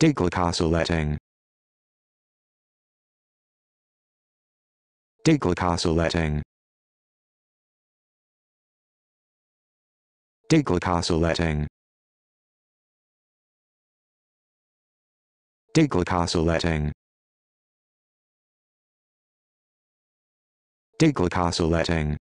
Diglycosylating. Diglycosylating. Diglycosylating. Diglycosylating. Diglycosylating.